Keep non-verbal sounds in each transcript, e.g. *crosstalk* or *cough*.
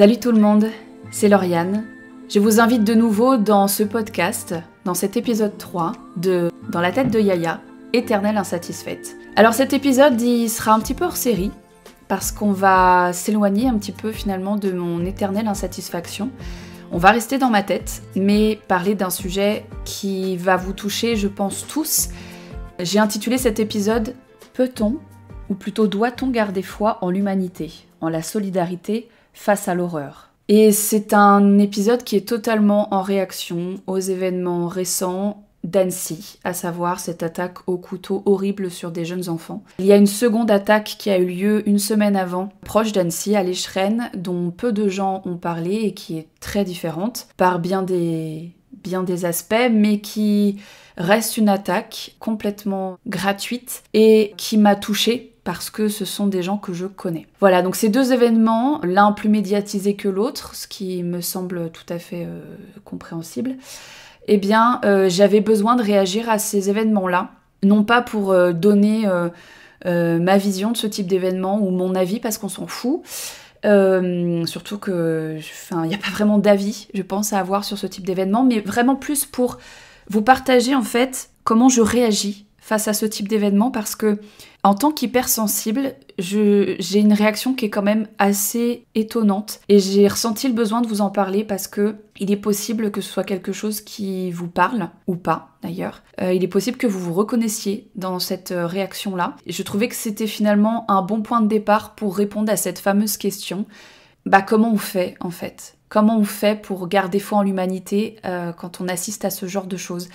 Salut tout le monde, c'est Lauriane. Je vous invite de nouveau dans ce podcast, dans cet épisode 3 de Dans la tête de Yaya, éternelle insatisfaite. Alors cet épisode, il sera un petit peu hors série, parce qu'on va s'éloigner un petit peu finalement de mon éternelle insatisfaction. On va rester dans ma tête, mais parler d'un sujet qui va vous toucher, je pense, tous. J'ai intitulé cet épisode Peut-on, ou plutôt doit-on garder foi en l'humanité, en la solidarité, face à l'horreur. Et c'est un épisode qui est totalement en réaction aux événements récents d'Annecy, à savoir cette attaque au couteau horrible sur des jeunes enfants. Il y a une seconde attaque qui a eu lieu une semaine avant, proche d'Annecy, à l'Echrenne, dont peu de gens ont parlé et qui est très différente par bien des, bien des aspects, mais qui reste une attaque complètement gratuite et qui m'a touchée parce que ce sont des gens que je connais. Voilà, donc ces deux événements, l'un plus médiatisé que l'autre, ce qui me semble tout à fait euh, compréhensible, eh bien, euh, j'avais besoin de réagir à ces événements-là, non pas pour euh, donner ma vision de ce type d'événement ou mon avis, parce qu'on s'en fout, surtout que, enfin, il n'y a pas vraiment d'avis, je pense, à avoir sur ce type d'événement, mais vraiment plus pour vous partager en fait comment je réagis face à ce type d'événement parce que en tant qu'hypersensible, j'ai une réaction qui est quand même assez étonnante et j'ai ressenti le besoin de vous en parler parce que il est possible que ce soit quelque chose qui vous parle ou pas d'ailleurs. Euh, il est possible que vous vous reconnaissiez dans cette euh, réaction là. je trouvais que c'était finalement un bon point de départ pour répondre à cette fameuse question. Bah, comment on fait en fait Comment on fait pour garder foi en l'humanité euh, quand on assiste à ce genre de choses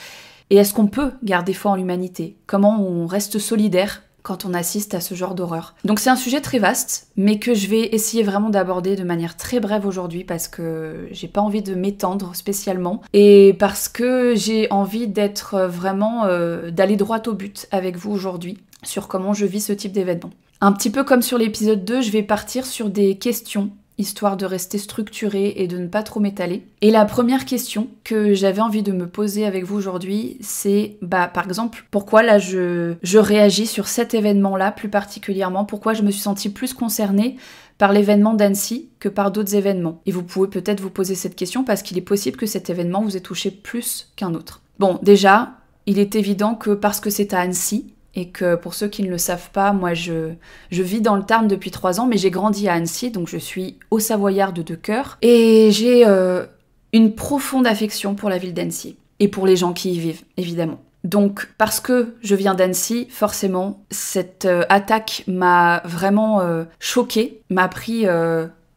et est-ce qu'on peut garder foi en l'humanité Comment on reste solidaire quand on assiste à ce genre d'horreur. Donc c'est un sujet très vaste, mais que je vais essayer vraiment d'aborder de manière très brève aujourd'hui parce que j'ai pas envie de m'étendre spécialement et parce que j'ai envie d'être euh, vraiment euh, d'aller droit au but avec vous aujourd'hui sur comment je vis ce type d'événement. Un petit peu comme sur l'épisode 2, je vais partir sur des questions histoire de rester structurée et de ne pas trop m'étaler. Et la première question que j'avais envie de me poser avec vous aujourd'hui, c'est bah par exemple, pourquoi là je, je réagis sur cet événement-là plus particulièrement, pourquoi je me suis sentie plus concernée par l'événement d'Annecy que par d'autres événements. Et vous pouvez peut-être vous poser cette question parce qu'il est possible que cet événement vous ait touché plus qu'un autre. Bon, déjà, il est évident que parce que c'est à Annecy, et que pour ceux qui ne le savent pas, moi je, je vis dans le Tarn depuis trois ans, mais j'ai grandi à Annecy, donc je suis au Savoyard de deux cœurs, et j'ai euh, une profonde affection pour la ville d'Annecy, et pour les gens qui y vivent, évidemment. Donc, parce que je viens d'Annecy, forcément, cette euh, attaque m'a vraiment choqué euh, choquée, m'a pris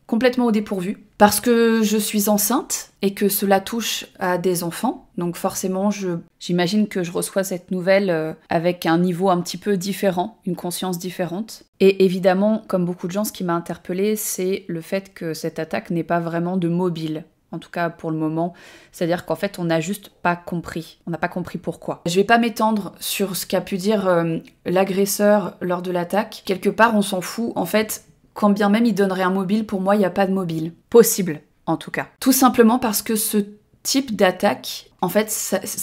complètement au dépourvu parce que je suis enceinte et que cela touche à des enfants. Donc forcément, j'imagine que je reçois cette nouvelle euh, avec un niveau un petit peu différent, une conscience différente. Et évidemment, comme beaucoup de gens, ce qui m'a interpellée, c'est le fait que cette attaque n'est pas vraiment de mobile. En tout cas pour le moment, c'est-à-dire qu'en fait on n'a juste pas compris, on n'a pas compris pourquoi. Je vais pas m'étendre sur ce qu'a pu dire euh, l'agresseur lors de l'attaque. Quelque part on s'en fout. En fait, quand bien même il donnerait un mobile, pour moi, il n'y a pas de mobile. Possible, en tout cas. Tout simplement parce que ce type d'attaque, en fait,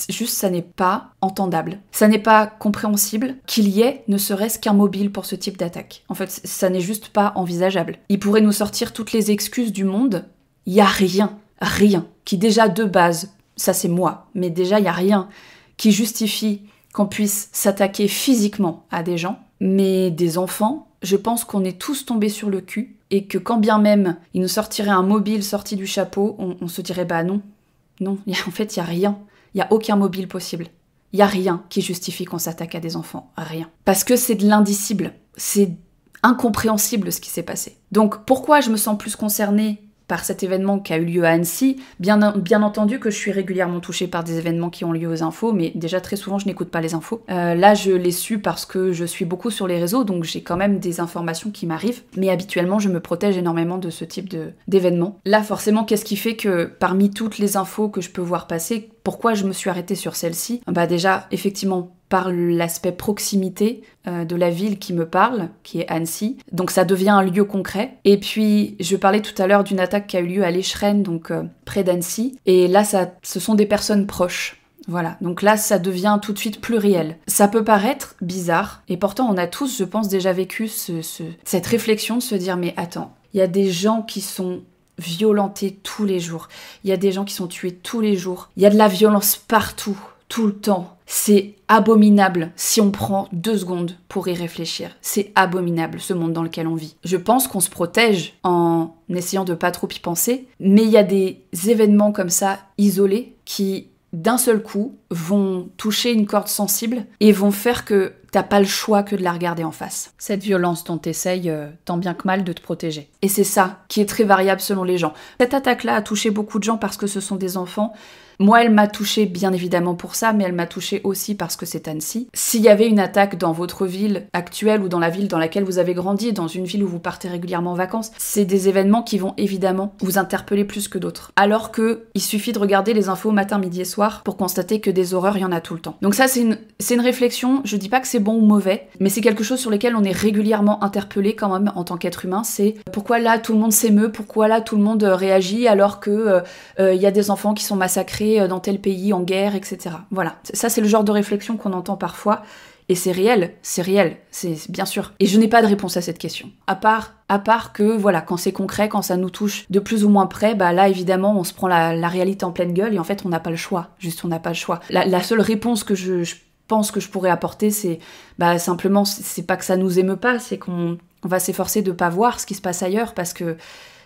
juste ça n'est pas entendable. Ça n'est pas compréhensible qu'il y ait ne serait-ce qu'un mobile pour ce type d'attaque. En fait, ça n'est juste pas envisageable. Il pourrait nous sortir toutes les excuses du monde. Il n'y a rien, rien, qui déjà de base, ça c'est moi, mais déjà il n'y a rien qui justifie qu'on puisse s'attaquer physiquement à des gens, mais des enfants, je pense qu'on est tous tombés sur le cul et que quand bien même il nous sortirait un mobile sorti du chapeau, on, se dirait bah non, non, en fait il y a rien, il y a aucun mobile possible, il y a rien qui justifie qu'on s'attaque à des enfants, rien, parce que c'est de l'indicible, c'est incompréhensible ce qui s'est passé. Donc pourquoi je me sens plus concernée par cet événement qui a eu lieu à Annecy. Bien, entendu que je suis régulièrement touchée par des événements qui ont lieu aux infos, mais déjà très souvent je n'écoute pas les infos. Euh, là je l'ai su parce que je suis beaucoup sur les réseaux, donc j'ai quand même des informations qui m'arrivent, mais habituellement je me protège énormément de ce type d'événements. Là forcément qu'est-ce qui fait que parmi toutes les infos que je peux voir passer, pourquoi je me suis arrêtée sur celle-ci Bah déjà effectivement par l'aspect proximité euh, de la ville qui me parle, qui est Annecy. Donc ça devient un lieu concret. Et puis je parlais tout à l'heure d'une attaque qui a eu lieu à l'Écherenne, donc euh, près d'Annecy. Et là, ça, ce sont des personnes proches. Voilà, donc là ça devient tout de suite pluriel. Ça peut paraître bizarre, et pourtant on a tous, je pense, déjà vécu ce, ce, cette réflexion de se dire mais attends, il y a des gens qui sont violentés tous les jours, il y a des gens qui sont tués tous les jours, il y a de la violence partout tout le temps. C'est abominable si on prend deux secondes pour y réfléchir. C'est abominable ce monde dans lequel on vit. Je pense qu'on se protège en essayant de pas trop y penser, mais il y a des événements comme ça isolés qui d'un seul coup vont toucher une corde sensible et vont faire que t'as pas le choix que de la regarder en face. Cette violence dont t'essayes euh, tant bien que mal de te protéger. Et c'est ça qui est très variable selon les gens. Cette attaque-là a touché beaucoup de gens parce que ce sont des enfants, moi, elle m'a touchée bien évidemment pour ça, mais elle m'a touchée aussi parce que c'est Annecy. S'il y avait une attaque dans votre ville actuelle ou dans la ville dans laquelle vous avez grandi, dans une ville où vous partez régulièrement en vacances, c'est des événements qui vont évidemment vous interpeller plus que d'autres. Alors que il suffit de regarder les infos matin, midi et soir pour constater que des horreurs, il y en a tout le temps. Donc ça, c'est une, réflexion. Je dis pas que c'est bon ou mauvais, mais c'est quelque chose sur lequel on est régulièrement interpellé quand même en tant qu'être humain. C'est pourquoi là tout le monde s'émeut, pourquoi là tout le monde euh, réagit alors que euh, euh, il y a des enfants qui sont massacrés euh, dans tel pays en guerre, etc. Voilà, ça c'est le genre de réflexion qu'on entend parfois. Et c'est réel, c'est réel, c'est bien sûr. Et je n'ai pas de réponse à cette question. À part, à part que, voilà, quand c'est concret, quand ça nous touche de plus ou moins près, bah là, évidemment, on se prend la, réalité en pleine gueule et en fait, on n'a pas le choix. Juste, on n'a pas le choix. La, seule réponse que je, pense que je pourrais apporter, c'est bah, simplement, c'est pas que ça nous émeut pas, c'est qu'on va s'efforcer de pas voir ce qui se passe ailleurs parce que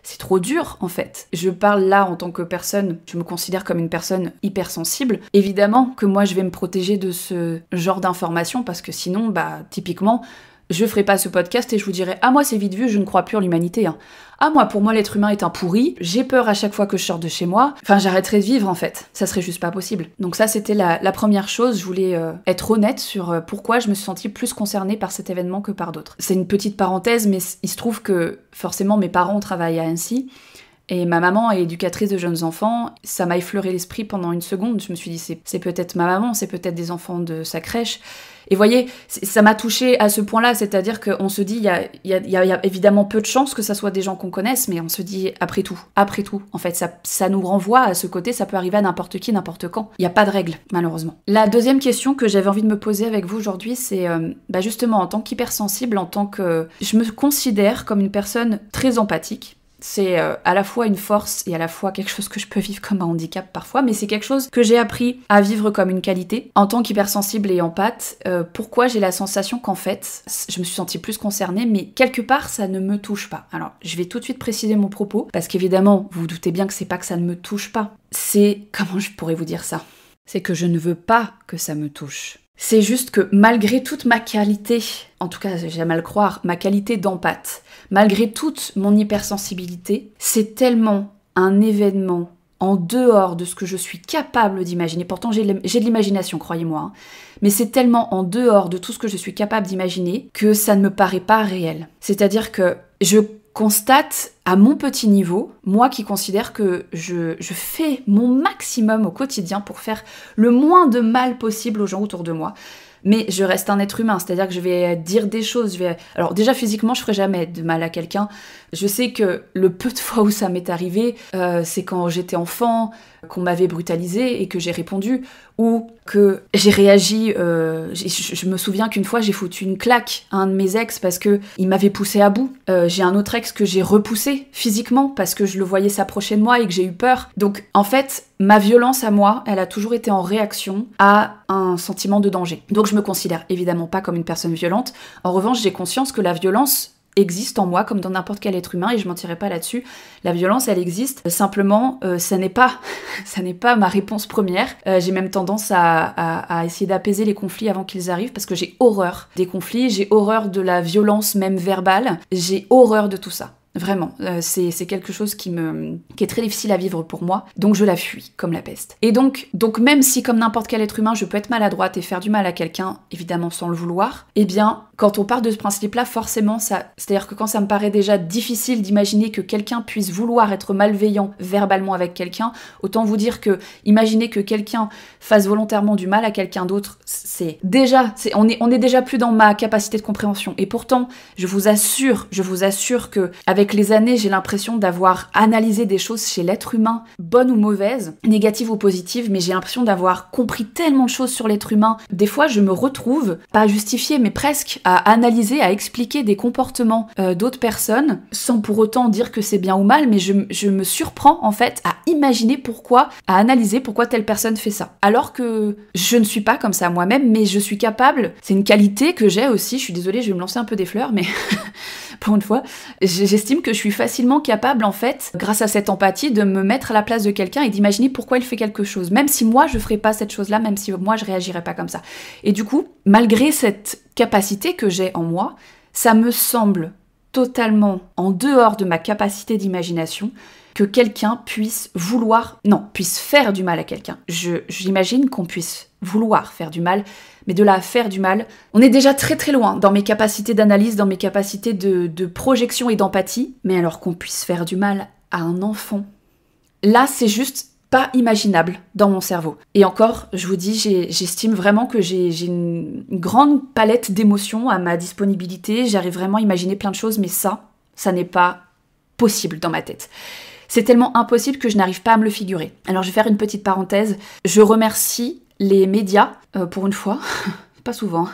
c'est trop dur en fait. Je parle là en tant que personne, je me considère comme une personne hypersensible. Évidemment que moi je vais me protéger de ce genre d'informations parce que sinon, bah typiquement, je ferai pas ce podcast et je vous dirai ah moi c'est vite vu, je ne crois plus en l'humanité. Hein. Ah moi pour moi l'être humain est un pourri, j'ai peur à chaque fois que je sors de chez moi. Enfin j'arrêterai de vivre en fait, ça serait juste pas possible. Donc ça c'était la, première chose, je voulais euh, être honnête sur euh, pourquoi je me suis sentie plus concernée par cet événement que par d'autres. C'est une petite parenthèse mais il se trouve que forcément mes parents travaillent à Annecy et ma maman est éducatrice de jeunes enfants, ça m'a effleuré l'esprit pendant une seconde, je me suis dit c'est peut-être ma maman, c'est peut-être des enfants de sa crèche. Et voyez, ça m'a touché à ce point-là, c'est-à-dire qu'on se dit, il y a, évidemment peu de chances que ça soit des gens qu'on connaisse, mais on se dit, après tout, après tout, en fait, ça, ça nous renvoie à ce côté, ça peut arriver à n'importe qui, n'importe quand. Il n'y a pas de règle, malheureusement. La deuxième question que j'avais envie de me poser avec vous aujourd'hui, c'est euh, bah, justement, en tant qu'hypersensible, en tant que... Je me considère comme une personne très empathique, c'est euh, à la fois une force et à la fois quelque chose que je peux vivre comme un handicap parfois, mais c'est quelque chose que j'ai appris à vivre comme une qualité. En tant qu'hypersensible et empathe, euh, pourquoi j'ai la sensation qu'en fait, je me suis sentie plus concernée, mais quelque part, ça ne me touche pas. Alors, je vais tout de suite préciser mon propos, parce qu'évidemment, vous vous doutez bien que c'est pas que ça ne me touche pas. C'est... comment je pourrais vous dire ça C'est que je ne veux pas que ça me touche. C'est juste que malgré toute ma qualité, en tout cas j'aime à le croire, ma qualité d'empathe, malgré toute mon hypersensibilité, c'est tellement un événement en dehors de ce que je suis capable d'imaginer. Pourtant j'ai de l'imagination, croyez-moi, hein. mais c'est tellement en dehors de tout ce que je suis capable d'imaginer que ça ne me paraît pas réel. C'est-à-dire que je constate à mon petit niveau, moi qui considère que je, fais mon maximum au quotidien pour faire le moins de mal possible aux gens autour de moi, mais je reste un être humain, c'est-à-dire que je vais dire des choses. Je vais... Alors déjà physiquement, je ferai jamais de mal à quelqu'un. Je sais que le peu de fois où ça m'est arrivé, euh, c'est quand j'étais enfant, qu'on m'avait brutalisé et que j'ai répondu, ou que j'ai réagi. Euh, je me souviens qu'une fois, j'ai foutu une claque à un de mes ex parce que il m'avait poussé à bout. Euh, j'ai un autre ex que j'ai repoussé physiquement parce que je le voyais s'approcher de moi et que j'ai eu peur. Donc en fait, ma violence à moi, elle a toujours été en réaction à un sentiment de danger. Donc je me considère évidemment pas comme une personne violente. En revanche, j'ai conscience que la violence existe en moi comme dans n'importe quel être humain et je mentirai pas là-dessus. La violence, elle existe. Simplement, euh, ça n'est pas, *laughs* ça n'est pas ma réponse première. Euh, j'ai même tendance à essayer d'apaiser les conflits avant qu'ils arrivent parce que j'ai horreur des conflits, j'ai horreur de la violence même verbale, j'ai horreur de tout ça. Vraiment, euh, c'est quelque chose qui me qui est très difficile à vivre pour moi, donc je la fuis comme la peste. Et donc donc même si comme n'importe quel être humain, je peux être maladroite et faire du mal à quelqu'un, évidemment sans le vouloir, eh bien quand on part de ce principe-là, forcément ça, c'est-à-dire que quand ça me paraît déjà difficile d'imaginer que quelqu'un puisse vouloir être malveillant verbalement avec quelqu'un, autant vous dire que imaginer que quelqu'un fasse volontairement du mal à quelqu'un d'autre, c'est déjà c'est on est on est déjà plus dans ma capacité de compréhension. Et pourtant, je vous assure, je vous assure que avec les années, j'ai l'impression d'avoir analysé des choses chez l'être humain, bonnes ou mauvaises, négatives ou positives, mais j'ai l'impression d'avoir compris tellement de choses sur l'être humain. Des fois, je me retrouve, pas à justifier, mais presque, à analyser, à expliquer des comportements euh, d'autres personnes, sans pour autant dire que c'est bien ou mal, mais je, je me surprends en fait à imaginer pourquoi, à analyser pourquoi telle personne fait ça. Alors que je ne suis pas comme ça moi-même, mais je suis capable, c'est une qualité que j'ai aussi, je suis désolée, je vais me lancer un peu des fleurs, mais *laughs* pour une fois, j'estime que je suis facilement capable, en fait, grâce à cette empathie, de me mettre à la place de quelqu'un et d'imaginer pourquoi il fait quelque chose, même si moi je ne ferais pas cette chose-là, même si moi je réagirais pas comme ça. Et du coup, malgré cette capacité que j'ai en moi, ça me semble totalement en dehors de ma capacité d'imagination que quelqu'un puisse vouloir, non, puisse faire du mal à quelqu'un. J'imagine qu'on puisse vouloir faire du mal, mais de la faire du mal, on est déjà très très loin dans mes capacités d'analyse, dans mes capacités de, de projection et d'empathie, mais alors qu'on puisse faire du mal à un enfant. Là, c'est juste pas imaginable dans mon cerveau. Et encore, je vous dis, j'estime vraiment que j'ai une grande palette d'émotions à ma disponibilité, j'arrive vraiment à imaginer plein de choses, mais ça, ça n'est pas possible dans ma tête. C'est tellement impossible que je n'arrive pas à me le figurer. Alors je vais faire une petite parenthèse. Je remercie les médias, euh, pour une fois, *laughs* pas souvent. Hein.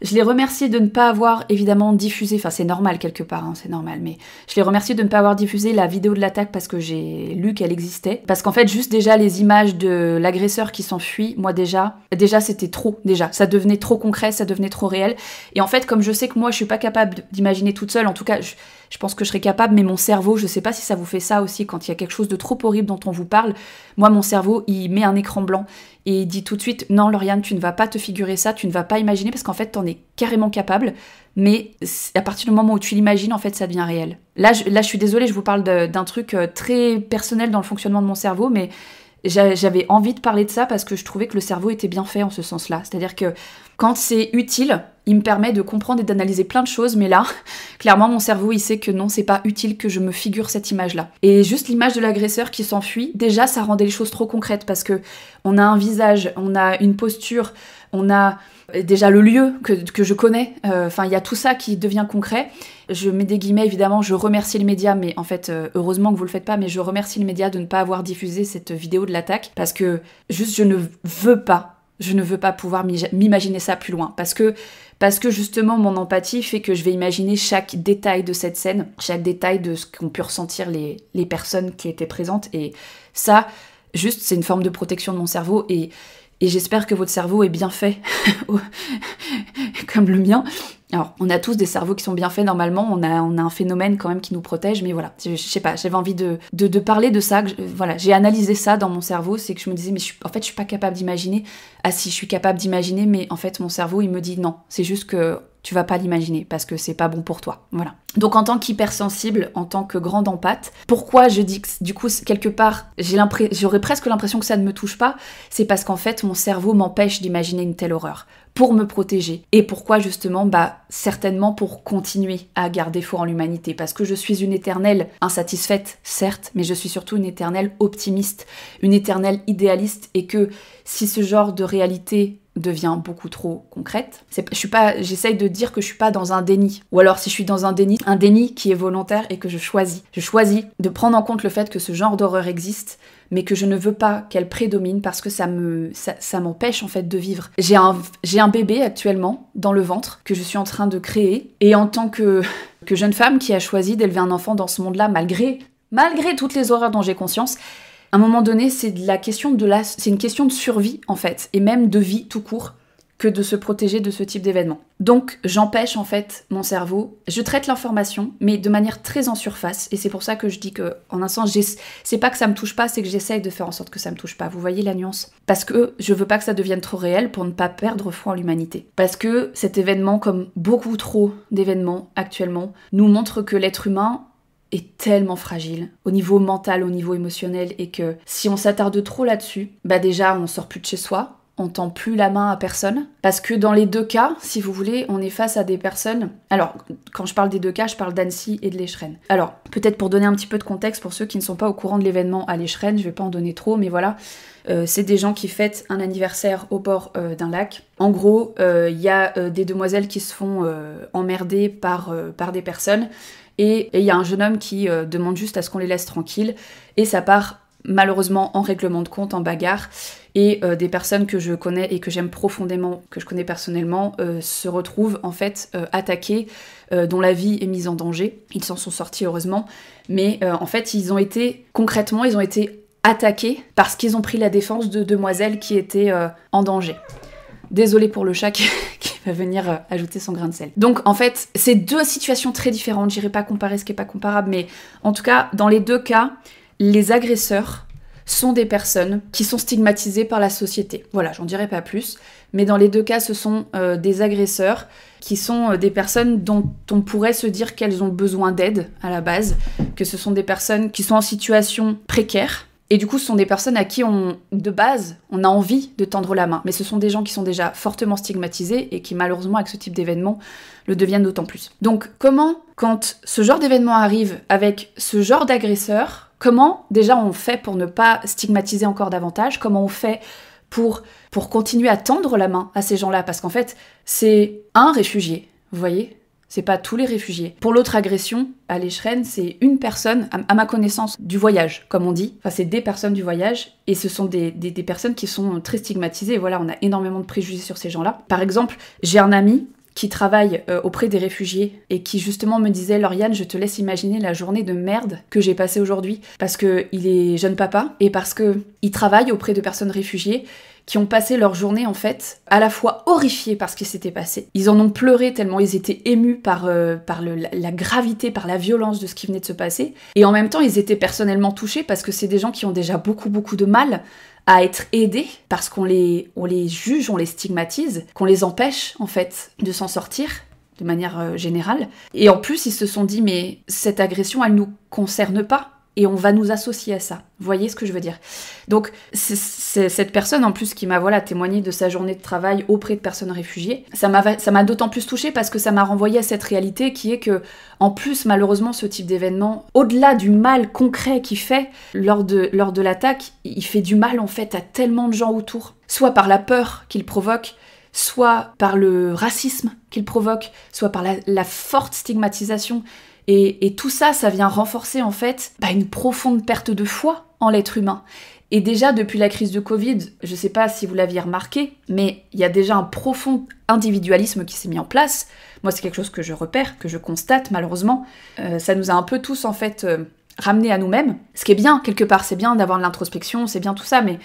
Je les remercie de ne pas avoir évidemment diffusé, enfin c'est normal quelque part, hein, c'est normal, mais je les remercie de ne pas avoir diffusé la vidéo de l'attaque parce que j'ai lu qu'elle existait. Parce qu'en fait, juste déjà les images de l'agresseur qui s'enfuit, moi déjà, déjà c'était trop, déjà. Ça devenait trop concret, ça devenait trop réel. Et en fait, comme je sais que moi je suis pas capable d'imaginer toute seule, en tout cas, je, je pense que je serais capable, mais mon cerveau, je sais pas si ça vous fait ça aussi quand il y a quelque chose de trop horrible dont on vous parle. Moi, mon cerveau, il met un écran blanc et il dit tout de suite Non, Lauriane, tu ne vas pas te figurer ça, tu ne vas pas imaginer parce qu'en fait, t'en es carrément capable. Mais à partir du moment où tu l'imagines, en fait, ça devient réel. Là là, je suis désolée, je vous parle d'un truc euh, très personnel dans le fonctionnement de mon cerveau, mais j'avais envie de parler de ça parce que je trouvais que le cerveau était bien fait en ce sens-là. C'est-à-dire que quand c'est utile, il me permet de comprendre et d'analyser plein de choses, mais là, *laughs* clairement, mon cerveau, il sait que non, c'est pas utile que je me figure cette image-là. Et juste l'image de l'agresseur qui s'enfuit, déjà, ça rendait les choses trop concrètes parce que on a un visage, on a une posture, on a euh, déjà le lieu que, je connais. Euh, enfin, il y a tout ça qui devient concret. Je mets des guillemets, évidemment, je remercie le média, mais en fait, euh, heureusement que vous le faites pas, mais je remercie le média de ne pas avoir diffusé cette vidéo de l'attaque parce que juste je ne veux pas, je ne veux pas pouvoir m'imaginer ça plus loin parce que parce que justement mon empathie fait que je vais imaginer chaque détail de cette scène, chaque détail de ce qu'ont pu ressentir les, les personnes qui étaient présentes et ça, juste c'est une forme de protection de mon cerveau et et j'espère que votre cerveau est bien fait, *laughs* comme le mien. Alors, on a tous des cerveaux qui sont bien faits normalement, on a, on a un phénomène quand même qui nous protège, mais voilà, je, sais pas, j'avais envie de, de, parler de ça, voilà, j'ai analysé ça dans mon cerveau, c'est que je me disais, mais en fait, je suis pas capable d'imaginer. Ah si, je suis capable d'imaginer, mais en fait, mon cerveau, il me dit non, c'est juste que tu vas pas l'imaginer parce que c'est pas bon pour toi. Voilà. Donc en tant qu'hypersensible, en tant que grande empathe, pourquoi je dis que du coup quelque part j'aurais presque l'impression que ça ne me touche pas, c'est parce qu'en fait mon cerveau m'empêche d'imaginer une telle horreur pour me protéger et pourquoi justement bah certainement pour continuer à garder foi en l'humanité parce que je suis une éternelle insatisfaite certes mais je suis surtout une éternelle optimiste, une éternelle idéaliste et que si ce genre de réalité devient beaucoup trop concrète. Je suis pas, j'essaye de dire que je suis pas dans un déni. Ou alors si je suis dans un déni, un déni qui est volontaire et que je choisis. Je choisis de prendre en compte le fait que ce genre d'horreur existe, mais que je ne veux pas qu'elle prédomine parce que ça me, ça, m'empêche en fait de vivre. J'ai un, j'ai un bébé actuellement dans le ventre que je suis en train de créer et en tant que, que jeune femme qui a choisi d'élever un enfant dans ce monde-là malgré, malgré toutes les horreurs dont j'ai conscience, à un moment donné, c'est la question de la, c'est une question de survie en fait, et même de vie tout court, que de se protéger de ce type d'événement. Donc, j'empêche en fait mon cerveau. Je traite l'information, mais de manière très en surface, et c'est pour ça que je dis que, en un sens, c'est pas que ça me touche pas, c'est que j'essaye de faire en sorte que ça me touche pas. Vous voyez la nuance Parce que je veux pas que ça devienne trop réel pour ne pas perdre foi en l'humanité. Parce que cet événement, comme beaucoup trop d'événements actuellement, nous montre que l'être humain est tellement fragile au niveau mental, au niveau émotionnel, et que si on s'attarde trop là-dessus, bah déjà on sort plus de chez soi, on tend plus la main à personne. Parce que dans les deux cas, si vous voulez, on est face à des personnes. Alors, quand je parle des deux cas, je parle d'Annecy et de l'Écheren. Alors, peut-être pour donner un petit peu de contexte pour ceux qui ne sont pas au courant de l'événement à l'Écheren, je vais pas en donner trop, mais voilà. Euh, c'est des gens qui fêtent un anniversaire au bord euh, d'un lac. En gros, euh, il y a des demoiselles qui se font emmerder par, par des personnes et il y a un jeune homme qui euh, demande juste à ce qu'on les laisse tranquilles. Et ça part malheureusement en règlement de compte, en bagarre. Et euh, des personnes que je connais et que j'aime profondément, que je connais personnellement, euh, se retrouvent en fait attaquées, dont la vie est mise en danger. Ils s'en sont sortis heureusement. Mais en fait, ils ont été, concrètement, ils ont été attaqués parce qu'ils ont pris la défense de demoiselles qui étaient en danger. Désolé pour le chat qui, *laughs* va venir euh, ajouter son grain de sel. Donc en fait, c'est deux situations très différentes. J'irai pas comparer ce qui est pas comparable, mais en tout cas, dans les deux cas, les agresseurs sont des personnes qui sont stigmatisées par la société. Voilà, j'en dirai pas plus. Mais dans les deux cas, ce sont euh, des agresseurs qui sont euh, des personnes dont on pourrait se dire qu'elles ont besoin d'aide à la base, que ce sont des personnes qui sont en situation précaire, et du coup, ce sont des personnes à qui de base, on a envie de tendre la main. Mais ce sont des gens qui sont déjà fortement stigmatisés et qui, malheureusement, avec ce type d'événement, le deviennent d'autant plus. Donc, comment, quand ce genre d'événement arrive avec ce genre d'agresseur, comment déjà on fait pour ne pas stigmatiser encore davantage Comment on fait pour, pour continuer à tendre la main à ces gens-là Parce qu'en fait, c'est un réfugié, vous voyez c'est pas tous les réfugiés. Pour l'autre agression, à l'échelle, c'est une personne, à ma connaissance, du voyage, comme on dit. Enfin, c'est des personnes du voyage, et ce sont des, personnes qui sont très stigmatisées. voilà, on a énormément de préjugés sur ces gens-là. Par exemple, j'ai un ami qui travaille euh, auprès des réfugiés et qui justement me disait Lauriane, je te laisse imaginer la journée de merde que j'ai passée aujourd'hui parce que il est jeune papa et parce que il travaille auprès de personnes réfugiées qui ont passé leur journée en fait à la fois horrifiés par ce qui s'était passé. Ils en ont pleuré tellement ils étaient émus par, euh, par la, gravité, par la violence de ce qui venait de se passer. Et en même temps, ils étaient personnellement touchés parce que c'est des gens qui ont déjà beaucoup beaucoup de mal à être aidés parce qu'on les, on les juge, on les stigmatise, qu'on les empêche en fait de s'en sortir de manière euh, générale. Et en plus, ils se sont dit mais cette agression, elle ne nous concerne pas et on va nous associer à ça. Vous voyez ce que je veux dire Donc, cette personne en plus qui m'a voilà témoigné de sa journée de travail auprès de personnes réfugiées. Ça m'a d'autant plus touchée parce que ça m'a renvoyé à cette réalité qui est que, en plus, malheureusement, ce type d'événement, au-delà du mal concret qu'il fait lors de, lors de l'attaque, il fait du mal en fait à tellement de gens autour. Soit par la peur qu'il provoque, soit par le racisme qu'il provoque, soit par la forte stigmatisation et, tout ça, ça vient renforcer en fait bah, une profonde perte de foi en l'être humain. Et déjà depuis la crise de Covid, je ne sais pas si vous l'aviez remarqué, mais il y a déjà un profond individualisme qui s'est mis en place. Moi, c'est quelque chose que je repère, que je constate malheureusement. Euh, ça nous a un peu tous en fait euh, ramenés à nous-mêmes. Ce qui est bien quelque part, c'est bien d'avoir de l'introspection, c'est bien tout ça, mais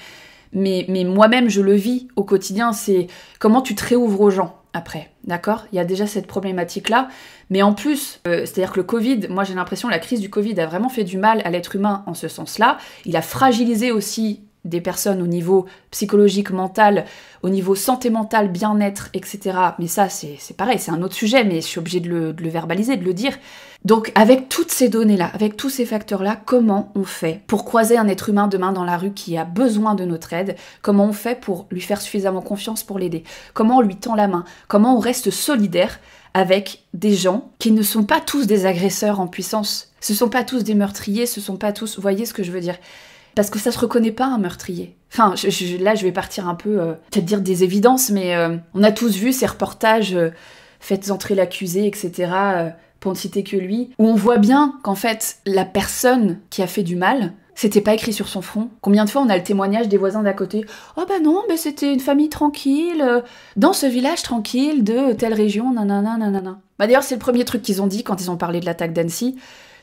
moi-même je le vis au quotidien. C'est comment tu te réouvres aux gens après. D'accord Il y a déjà cette problématique-là. Mais en plus, euh, c'est-à-dire que le Covid, moi j'ai l'impression que la crise du Covid a vraiment fait du mal à l'être humain en ce sens-là. Il a fragilisé aussi des personnes au niveau psychologique, mental, au niveau santé mentale, bien-être, etc. Mais ça, c'est pareil, c'est un autre sujet, mais je suis obligée de le verbaliser, de le dire. Donc avec toutes ces données-là, avec tous ces facteurs-là, comment on fait pour croiser un être humain demain dans la rue qui a besoin de notre aide Comment on fait pour lui faire suffisamment confiance pour l'aider Comment on lui tend la main Comment on reste solidaire avec des gens qui ne sont pas tous des agresseurs en puissance Ce sont pas tous des meurtriers, ce sont pas tous... Vous voyez ce que je veux dire parce que ça se reconnaît pas un meurtrier. Enfin, là, je vais partir un peu, euh, peut-être dire des évidences, mais euh, on a tous vu ces reportages, euh, faites entrer l'accusé, etc pour citer que lui, où on voit bien qu'en fait, la personne qui a fait du mal, c'était pas écrit sur son front. Combien de fois on a le témoignage des voisins d'à côté Oh bah non, mais c'était une famille tranquille, euh, dans ce village tranquille de telle région, nanana, nanana. Bah, d'ailleurs, c'est le premier truc qu'ils ont dit quand ils ont parlé de l'attaque d'Annecy.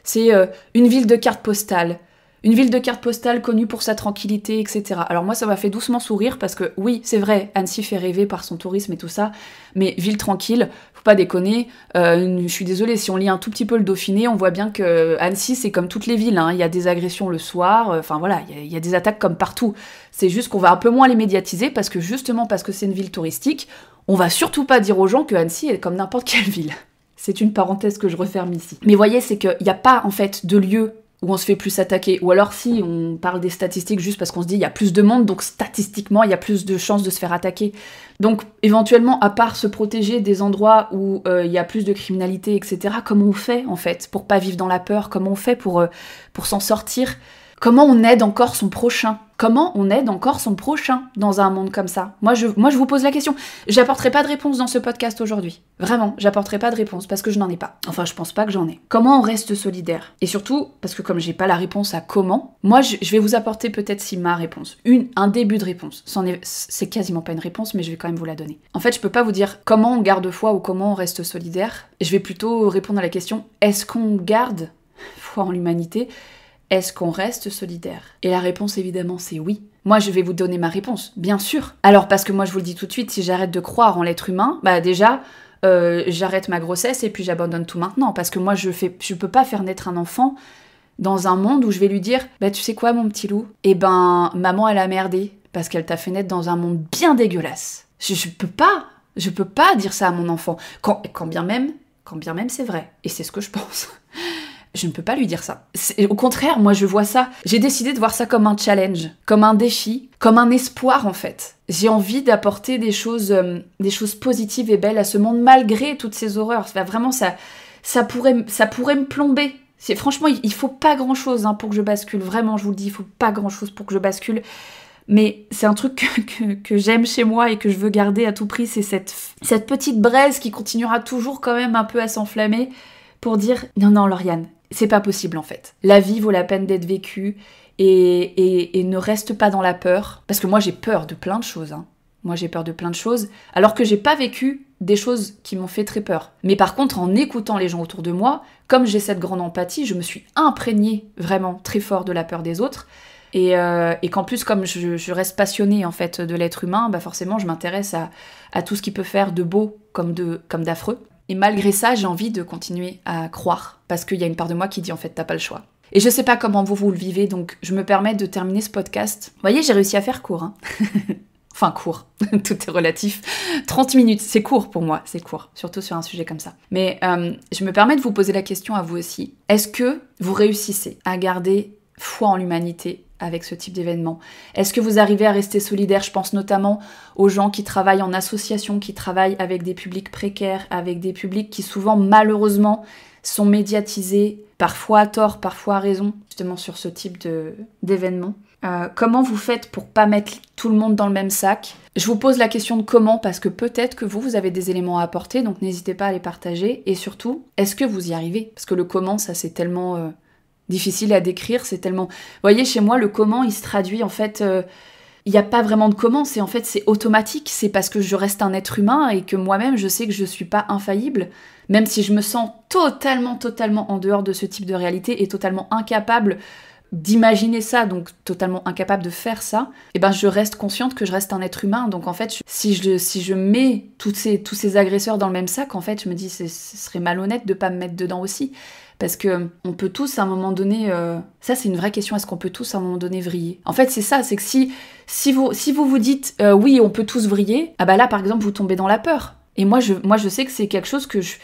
C'est euh, une ville de cartes postales. Une ville de cartes postales connue pour sa tranquillité, etc. Alors moi, ça m'a fait doucement sourire parce que oui, c'est vrai, Annecy fait rêver par son tourisme et tout ça, mais ville tranquille, faut pas déconner. Euh, je suis désolée, si on lit un tout petit peu le Dauphiné, on voit bien que Annecy, c'est comme toutes les villes. Hein. Il y a des agressions le soir, euh, enfin voilà, il y, y, a des attaques comme partout. C'est juste qu'on va un peu moins les médiatiser parce que justement, parce que c'est une ville touristique, on va surtout pas dire aux gens que Annecy est comme n'importe quelle ville. C'est une parenthèse que je referme ici. Mais voyez, c'est qu'il n'y a pas en fait de lieu où on se fait plus attaquer. Ou alors si on parle des statistiques juste parce qu'on se dit il y a plus de monde, donc statistiquement il y a plus de chances de se faire attaquer. Donc éventuellement, à part se protéger des endroits où euh, il y a plus de criminalité, etc., comment on fait en fait pour pas vivre dans la peur Comment on fait pour, euh, pour s'en sortir Comment on aide encore son prochain Comment on aide encore son prochain dans un monde comme ça moi je, moi, je vous pose la question. J'apporterai pas de réponse dans ce podcast aujourd'hui. Vraiment, j'apporterai pas de réponse parce que je n'en ai pas. Enfin, je pense pas que j'en ai. Comment on reste solidaire Et surtout, parce que comme j'ai pas la réponse à comment, moi, je, vais vous apporter peut-être si ma réponse, une, un début de réponse. C'est quasiment pas une réponse, mais je vais quand même vous la donner. En fait, je peux pas vous dire comment on garde foi ou comment on reste solidaire. Je vais plutôt répondre à la question est-ce qu'on garde foi en l'humanité est-ce qu'on reste solidaire Et la réponse évidemment c'est oui. Moi je vais vous donner ma réponse, bien sûr. Alors parce que moi je vous le dis tout de suite, si j'arrête de croire en l'être humain, bah déjà euh, j'arrête ma grossesse et puis j'abandonne tout maintenant parce que moi je fais, je peux pas faire naître un enfant dans un monde où je vais lui dire bah tu sais quoi mon petit loup, eh ben maman elle a merdé parce qu'elle t'a fait naître dans un monde bien dégueulasse. Je, je peux pas, je peux pas dire ça à mon enfant quand, quand bien même, quand bien même c'est vrai et c'est ce que je pense je ne peux pas lui dire ça. Au contraire, moi je vois ça. J'ai décidé de voir ça comme un challenge, comme un défi, comme un espoir en fait. J'ai envie d'apporter des choses, euh, des choses positives et belles à ce monde malgré toutes ces horreurs. vraiment, ça, ça pourrait, ça pourrait me plomber. franchement, il faut pas grand chose hein, pour que je bascule. Vraiment, je vous le dis, il faut pas grand chose pour que je bascule. Mais c'est un truc *laughs* que, j'aime chez moi et que je veux garder à tout prix, c'est cette, cette petite braise qui continuera toujours quand même un peu à s'enflammer pour dire non, non, Lauriane, c'est pas possible en fait. La vie vaut la peine d'être vécue et, et, ne reste pas dans la peur. Parce que moi j'ai peur de plein de choses. Hein. Moi j'ai peur de plein de choses, alors que j'ai pas vécu des choses qui m'ont fait très peur. Mais par contre, en écoutant les gens autour de moi, comme j'ai cette grande empathie, je me suis imprégnée vraiment très fort de la peur des autres. Et, euh, et qu'en plus, comme je, reste passionnée en fait de l'être humain, bah forcément, je m'intéresse à, à, tout ce qui peut faire de beau comme de comme d'affreux. Et malgré ça, j'ai envie de continuer à croire, parce qu'il y a une part de moi qui dit en fait, t'as pas le choix. Et je sais pas comment vous, vous le vivez, donc je me permets de terminer ce podcast. Vous voyez, j'ai réussi à faire court. Hein *laughs* enfin, court, *laughs* tout est relatif. 30 minutes, c'est court pour moi, c'est court, surtout sur un sujet comme ça. Mais euh, je me permets de vous poser la question à vous aussi. Est-ce que vous réussissez à garder foi en l'humanité avec ce type d'événement Est-ce que vous arrivez à rester solidaire Je pense notamment aux gens qui travaillent en association, qui travaillent avec des publics précaires, avec des publics qui souvent malheureusement sont médiatisés, parfois à tort, parfois à raison, justement sur ce type d'événement. Euh, comment vous faites pour pas mettre tout le monde dans le même sac Je vous pose la question de comment parce que peut-être que vous, vous avez des éléments à apporter, donc n'hésitez pas à les partager. Et surtout, est-ce que vous y arrivez Parce que le comment, ça c'est tellement euh, difficile à décrire, c'est tellement... Vous voyez, chez moi, le comment, il se traduit en fait... Euh, il n'y a pas vraiment de comment, c'est en fait c'est automatique, c'est parce que je reste un être humain et que moi-même je sais que je ne suis pas infaillible, même si je me sens totalement, totalement en dehors de ce type de réalité et totalement incapable d'imaginer ça, donc totalement incapable de faire ça, et eh ben je reste consciente que je reste un être humain. Donc en fait, si, je, si je mets ces, tous ces agresseurs dans le même sac, en fait, je me dis ce serait malhonnête de ne pas me mettre dedans aussi. Parce que euh, on peut tous à un moment donné, euh, ça c'est une vraie question, est-ce qu'on peut tous à un moment donné vriller En fait c'est ça, c'est que si, si, vous, si vous vous dites euh, oui on peut tous vriller, ah bah là par exemple vous tombez dans la peur. Et moi je, moi, je sais que c'est quelque chose que je...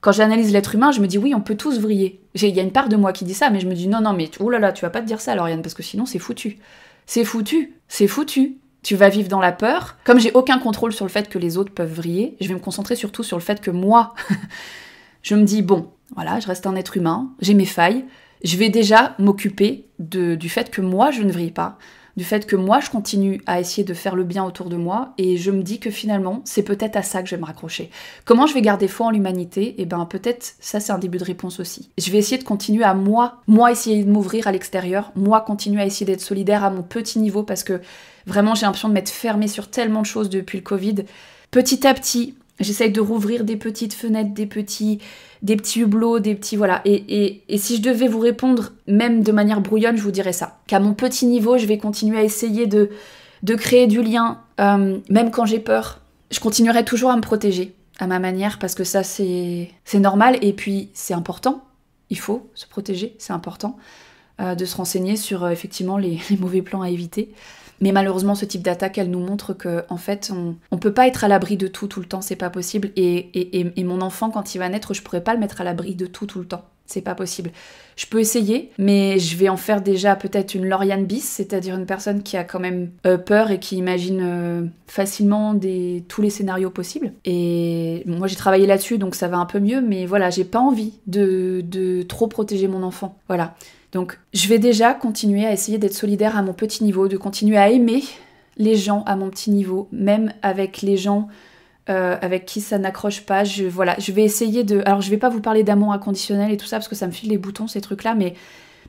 Quand j'analyse l'être humain, je me dis oui, on peut tous vriller. Il y a une part de moi qui dit ça, mais je me dis non, non, mais oh là là, tu vas pas te dire ça, Lauriane, parce que sinon c'est foutu. C'est foutu, c'est foutu. Tu vas vivre dans la peur. Comme j'ai aucun contrôle sur le fait que les autres peuvent vriller, je vais me concentrer surtout sur le fait que moi, *laughs* je me dis bon, voilà, je reste un être humain, j'ai mes failles. Je vais déjà m'occuper du fait que moi, je ne vrille pas, du fait que moi, je continue à essayer de faire le bien autour de moi, et je me dis que finalement, c'est peut-être à ça que je vais me raccrocher. Comment je vais garder foi en l'humanité Eh bien, peut-être, ça, c'est un début de réponse aussi. Je vais essayer de continuer à moi, moi, essayer de m'ouvrir à l'extérieur, moi, continuer à essayer d'être solidaire à mon petit niveau, parce que vraiment, j'ai l'impression de m'être fermé sur tellement de choses depuis le Covid. Petit à petit, J'essaye de rouvrir des petites fenêtres, des petits, des petits hublots, des petits. Voilà. Et, et, si je devais vous répondre, même de manière brouillonne, je vous dirais ça. Qu'à mon petit niveau, je vais continuer à essayer de, de créer du lien, euh, même quand j'ai peur. Je continuerai toujours à me protéger à ma manière parce que ça, c'est normal. Et puis, c'est important. Il faut se protéger, c'est important. Euh, de se renseigner sur euh, effectivement *laughs* les mauvais plans à éviter. Mais malheureusement, ce type d'attaque, elle nous montre que en fait, on, ne peut pas être à l'abri de tout tout le temps, c'est pas possible. Et, et, mon enfant, quand il va naître, je pourrais pas le mettre à l'abri de tout tout le temps. C'est pas possible. Je peux essayer, mais je vais en faire déjà peut-être une Lauriane bis, c'est-à-dire une personne qui a quand même euh, peur et qui imagine euh, facilement tous les scénarios possibles. Et moi j'ai travaillé là-dessus, donc ça va un peu mieux, mais voilà, j'ai pas envie de, de trop protéger mon enfant. Voilà. Donc je vais déjà continuer à essayer d'être solidaire à mon petit niveau, de continuer à aimer les gens à mon petit niveau, même avec les gens euh, avec qui ça n'accroche pas. Je, voilà, je vais essayer de. Alors, je vais pas vous parler d'amour inconditionnel et tout ça parce que ça me file les boutons, ces trucs-là, mais.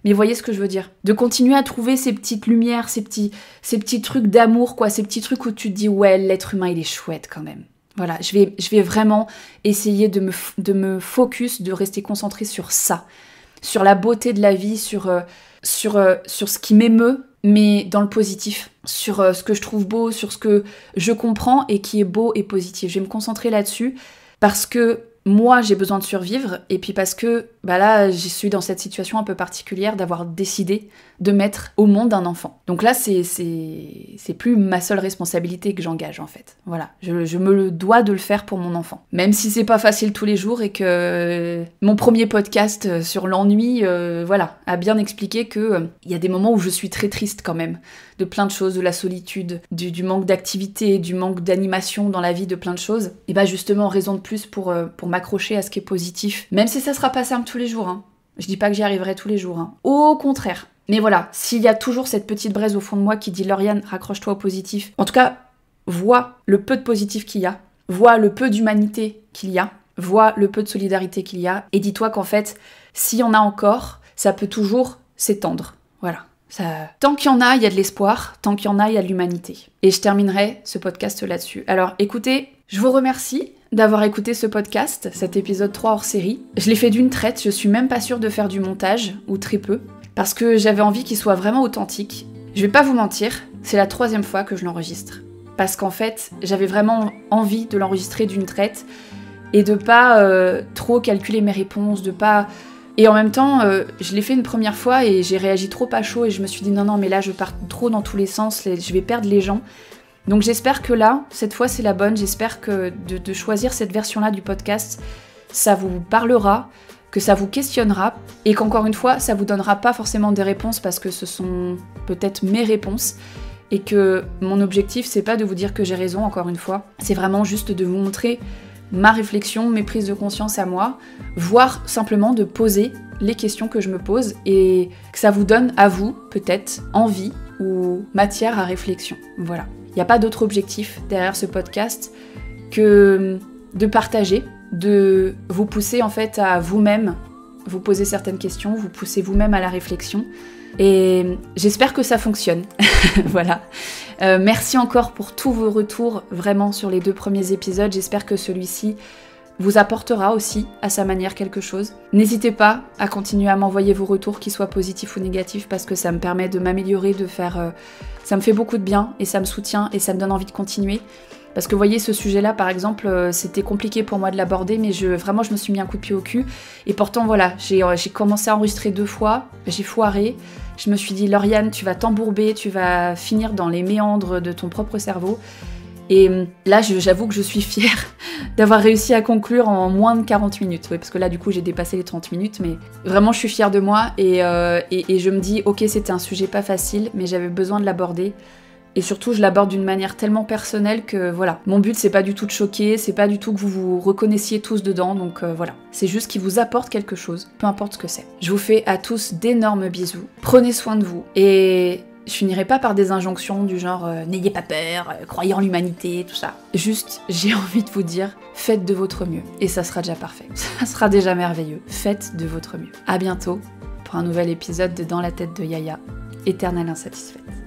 Mais voyez ce que je veux dire. De continuer à trouver ces petites lumières, ces petits, ces petits trucs d'amour, quoi, ces petits trucs où tu te dis ouais, l'être humain il est chouette quand même. Voilà, je vais, je vais vraiment essayer de me, de me focus, de rester concentré sur ça sur la beauté de la vie, sur, euh, sur, euh, sur ce qui m'émeut, mais dans le positif, sur euh, ce que je trouve beau, sur ce que je comprends et qui est beau et positif. Je vais me concentrer là-dessus parce que moi j'ai besoin de survivre et puis parce que bah là je suis dans cette situation un peu particulière d'avoir décidé de mettre au monde un enfant. Donc là c'est c'est plus ma seule responsabilité que j'engage en fait. Voilà, je, me le dois de le faire pour mon enfant. Même si c'est pas facile tous les jours et que mon premier podcast euh, sur l'ennui euh, voilà, a bien expliqué que euh, il y a des moments où je suis très triste quand même de plein de choses, de la solitude, du, manque d'activité, du manque d'animation dans la vie, de plein de choses. Et bah justement raison de plus pour pour ma Accrocher à ce qui est positif. Même si ça sera pas simple tous les jours, hein. Je dis pas que j'y arriverai tous les jours, hein. Au contraire. Mais voilà, s'il y a toujours cette petite braise au fond de moi qui dit Lauriane, raccroche-toi au positif. En tout cas, vois le peu de positif qu'il y a, vois le peu d'humanité qu'il y a, vois le peu de solidarité qu'il y a, et dis-toi qu'en fait, s'il y en a encore, ça peut toujours s'étendre. Voilà. Ça... Tant qu'il y en a, il y a de l'espoir, tant qu'il y en a, il y a de l'humanité. Et je terminerai ce podcast là-dessus. Alors écoutez, je vous remercie d'avoir écouté ce podcast, cet épisode 3 hors série. Je l'ai fait d'une traite, je suis même pas sûre de faire du montage, ou très peu, parce que j'avais envie qu'il soit vraiment authentique. Je vais pas vous mentir, c'est la troisième fois que je l'enregistre. Parce qu'en fait, j'avais vraiment envie de l'enregistrer d'une traite et de pas euh, trop calculer mes réponses, de pas. Et en même temps, euh, je l'ai fait une première fois et j'ai réagi trop à chaud et je me suis dit non, non, mais là je pars trop dans tous les sens, je vais perdre les gens. Donc j'espère que là, cette fois c'est la bonne, j'espère que de, choisir cette version-là du podcast, ça vous parlera, que ça vous questionnera, et qu'encore une fois, ça vous donnera pas forcément des réponses parce que ce sont peut-être mes réponses, et que mon objectif c'est pas de vous dire que j'ai raison, encore une fois, c'est vraiment juste de vous montrer ma réflexion, mes prises de conscience à moi, voire simplement de poser les questions que je me pose et que ça vous donne à vous peut-être envie ou matière à réflexion. Voilà. Il n'y a pas d'autre objectif derrière ce podcast que de partager, de vous pousser en fait à vous-même vous poser certaines questions, vous pousser vous-même à la réflexion. Et j'espère que ça fonctionne. *laughs* voilà. Euh, merci encore pour tous vos retours vraiment sur les deux premiers épisodes. J'espère que celui-ci vous apportera aussi à sa manière quelque chose. N'hésitez pas à continuer à m'envoyer vos retours, qu'ils soient positifs ou négatifs, parce que ça me permet de m'améliorer, de faire... Euh, ça me fait beaucoup de bien et ça me soutient et ça me donne envie de continuer. Parce que vous voyez, ce sujet-là, par exemple, euh, c'était compliqué pour moi de l'aborder, mais je, vraiment, je me suis mis un coup de pied au cul. Et pourtant, voilà, euh, j'ai commencé à enregistrer deux fois, j'ai foiré. Je me suis dit, Lauriane, tu vas t'embourber, tu vas finir dans les méandres de ton propre cerveau. Et euh, là, j'avoue que je suis fière *laughs* d'avoir réussi à conclure en moins de 40 minutes. Oui, parce que là, du coup, j'ai dépassé les 30 minutes, mais vraiment, je suis fière de moi euh, et, je me dis, ok, c'était un sujet pas facile, mais j'avais besoin de l'aborder. Et surtout, je l'aborde d'une manière tellement personnelle que voilà. Mon but, c'est pas du tout de choquer, c'est pas du tout que vous vous reconnaissiez tous dedans, donc euh, voilà. C'est juste qu'il vous apporte quelque chose, peu importe ce que c'est. Je vous fais à tous d'énormes bisous. Prenez soin de vous et je finirai pas par des injonctions du genre euh, n'ayez pas peur, euh, croyez en l'humanité, tout ça. Juste, j'ai *laughs* envie de vous dire, faites de votre mieux. Et ça sera déjà parfait. *laughs* Ça sera déjà merveilleux. Faites de votre mieux. À bientôt pour un nouvel épisode de Dans la tête de Yaya, éternelle insatisfaite.